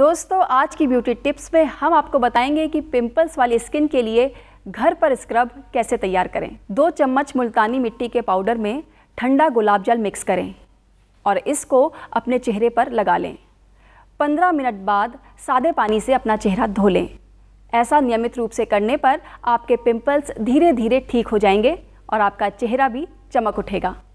दोस्तों आज की ब्यूटी टिप्स में हम आपको बताएंगे कि पिंपल्स वाली स्किन के लिए घर पर स्क्रब कैसे तैयार करें दो चम्मच मुल्तानी मिट्टी के पाउडर में ठंडा गुलाब जल मिक्स करें और इसको अपने चेहरे पर लगा लें 15 मिनट बाद सादे पानी से अपना चेहरा धो लें ऐसा नियमित रूप से करने पर आपके पिंपल्स धीरे धीरे ठीक हो जाएंगे और आपका चेहरा भी चमक उठेगा